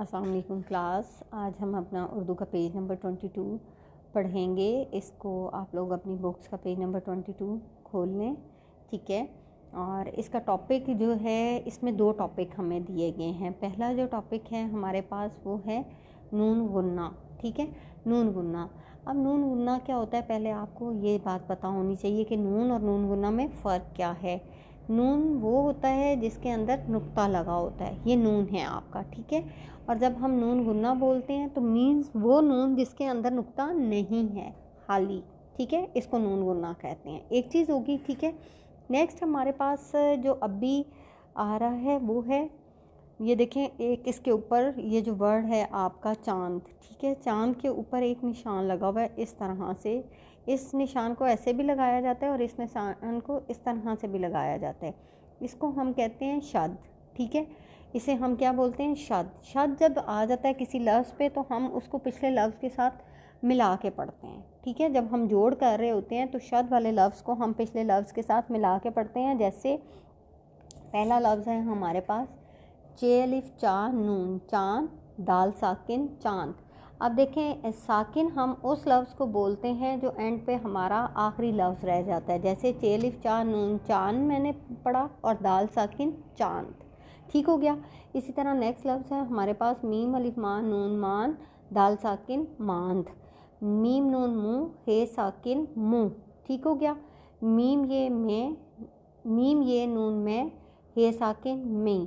अस्सलाम वालेकुम क्लास आज हम अपना उर्दू का पेज नंबर ट्वेंटी टू पढ़ेंगे इसको आप लोग अपनी बुक्स का पेज नंबर ट्वेंटी टू खोल लें ठीक है और इसका टॉपिक जो है इसमें दो टॉपिक हमें दिए गए हैं पहला जो टॉपिक है हमारे पास वो है नून गुन्ना ठीक है नून गुन्ना अब नून गुन्ना क्या होता है पहले आपको ये बात पता होनी चाहिए कि नून और नून गुन्ना में फ़र्क क्या है नून वो होता है जिसके अंदर नुक्ता लगा होता है ये नून है आपका ठीक है और जब हम नून गुन्ना बोलते हैं तो मीन्स वो नून जिसके अंदर नुक्ता नहीं है खाली ठीक है इसको नून गुन्ना कहते हैं एक चीज़ होगी ठीक है नेक्स्ट हमारे पास जो अभी आ रहा है वो है ये देखें एक इसके ऊपर ये जो वर्ड है आपका चांद ठीक है चांद के ऊपर एक निशान लगा हुआ है इस तरह से इस निशान को ऐसे भी लगाया जाता है और इस निशान को इस तरह से भी लगाया जाता है इसको हम कहते हैं शद ठीक है इसे हम क्या बोलते हैं शद शद जब आ जाता है किसी लफ्ज़ पे तो हम उसको पिछले लफ्ज़ के साथ मिला के पढ़ते हैं ठीक है जब हम जोड़ कर रहे होते हैं तो शद वाले लफ्ज़ को हम पिछले लफ्ज़ के साथ मिला के पढ़ते हैं जैसे पहला लफ्ज़ है हमारे पास चेलिफ चाह नून चांद दाल साकिन चांद अब देखें साकिन हम उस लफ्ज़ को बोलते हैं जो एंड पे हमारा आखिरी लफ्ज़ रह जाता है जैसे चेलिफ चाह नून चांद मैंने पढ़ा और दाल साकिन चांद ठीक हो गया इसी तरह नेक्स्ट लफ्ज़ है हमारे पास मीम अलिफ मान नून मान दाल साकिन मांद मीम नून मुँह हे साकिन मुँह ठीक हो गया मीम ये मैं मीम ये नून मैं हे साकिन में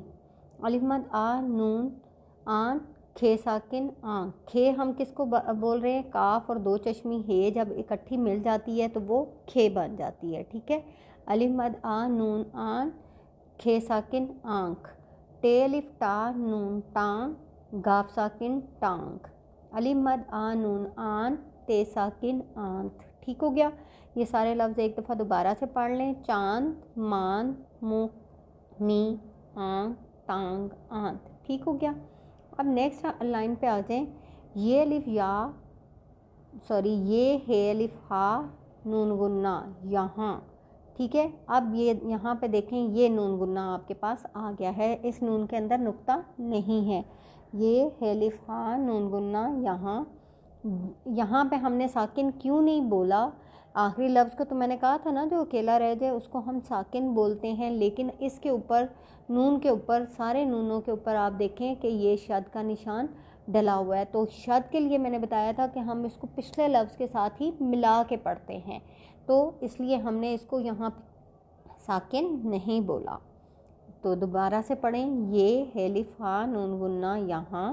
मद आ नून आन खे साकिन आ खे हम किसको बोल रहे हैं काफ और दो चश्मी हे जब इकट्ठी मिल जाती है तो वो खे बन जाती है ठीक है मद आ नून आन खे साकिन आँख टे इफ टा नून टांग गाफ साकिन टांग मद आ नून आन ते साकिन आंत ठीक हो गया ये सारे लफ्ज़ एक दफ़ा दोबारा से पढ़ लें चांद मान मुँह मी आँख टांग आंत ठीक हो गया अब नेक्स्ट लाइन हाँ, पे आ जाएं ये अलिफ या सॉरी ये हे अलिफ हा नून गुन्ना यहाँ ठीक है अब ये यहाँ पे देखें ये नून गुन्ना आपके पास आ गया है इस नून के अंदर नुक्ता नहीं है ये हेलिफ हा नून गुन्ना यहाँ यहाँ पे हमने साकिन क्यों नहीं बोला आखिरी लफ्ज़ को तो मैंने कहा था ना जो अकेला रह जाए उसको हम साकिन बोलते हैं लेकिन इसके ऊपर नून के ऊपर सारे नूनों के ऊपर आप देखें कि ये शद का निशान डला हुआ है तो शद के लिए मैंने बताया था कि हम इसको पिछले लफ्ज़ के साथ ही मिला के पढ़ते हैं तो इसलिए हमने इसको यहाँ साकिन नहीं बोला तो दोबारा से पढ़ें ये हेलिफा नून गुन्ना यहाँ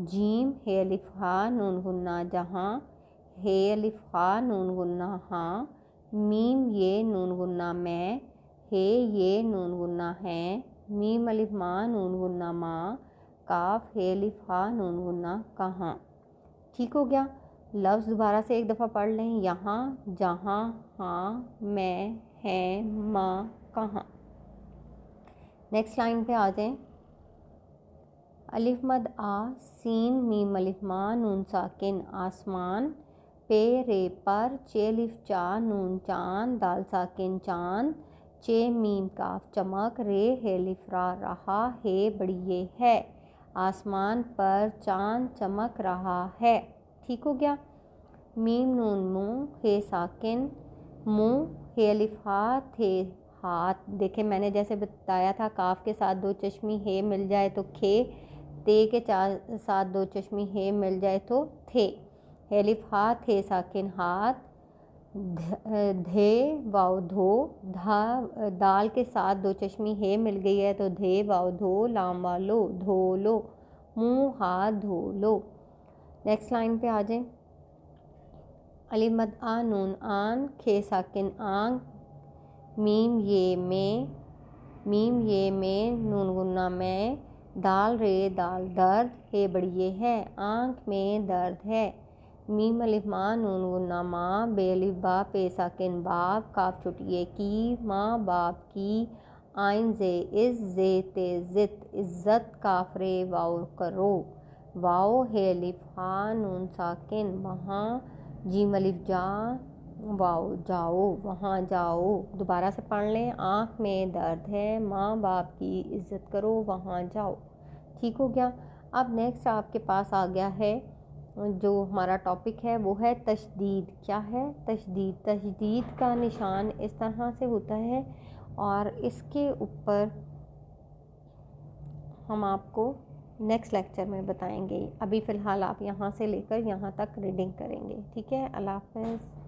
जीम हेलिफा हा नून गुन्ना जहाँ हे अलिफा नून गुन्ना हाँ मीम ये नून गुन्ना मैं हे ये नून गुन्ना है मीम अलिफ माँ नून गुन्ना माँ काफ हे अलिफ हा नून गुन्ना कहाँ ठीक हो गया लफ्ज़ दोबारा से एक दफ़ा पढ़ लें यहाँ जहाँ हाँ मैं है माँ कहाँ नेक्स्ट लाइन पे आ जाएं अलिफ मद आ सीन मीम अलिफ माँ नून साकिन आसमान रे पर चे चा नून चान किन चान चे मीम काफ चमक रे हे हेलिफ्रा रहा हे बड़िए है आसमान पर चांद चमक रहा है ठीक हो गया मीम नून मुँह हे साकिन मुँह हे लिफा थे हाथ देखे मैंने जैसे बताया था काफ के साथ दो चश्मी हे मिल जाए तो खे ते के साथ दो चश्मी हे मिल जाए तो थे हेलिफ हाथ थे साकिन हाथ धे वाव धो धा दाल के साथ दो चश्मी हे मिल गई है तो धे वाव धो लाम लो धो लो मुँह हाथ धो लो नेक्स्ट लाइन पे आ जाए अलीमद आ नून आन खे साकिन आंग मीम ये में मीम ये में नून गुन्ना में दाल रे दाल दर्द हे बड़िए है आँख में दर्द है मी मलिफ़ माँ नून गुन्ना माँ बेलिफ बा पे साकिन बाप काफ छुटिए की माँ बाप की आइन जे इज़ जे ते ज़ित इज़्ज़त काफरे वाओ करो वाओ है अलिफ हा नून साकिन वहाँ जी मलिफ जा वाओ जाओ वहाँ जाओ दोबारा से पढ़ लें आँख में दर्द है माँ बाप की इज़्ज़त करो वहाँ जाओ ठीक हो गया अब नेक्स्ट आपके पास आ गया है जो हमारा टॉपिक है वो है तशदीद क्या है तशदीद तशदीद का निशान इस तरह से होता है और इसके ऊपर हम आपको नेक्स्ट लेक्चर में बताएंगे अभी फ़िलहाल आप यहाँ से लेकर यहाँ तक रीडिंग करेंगे ठीक है अल्लाह हाफ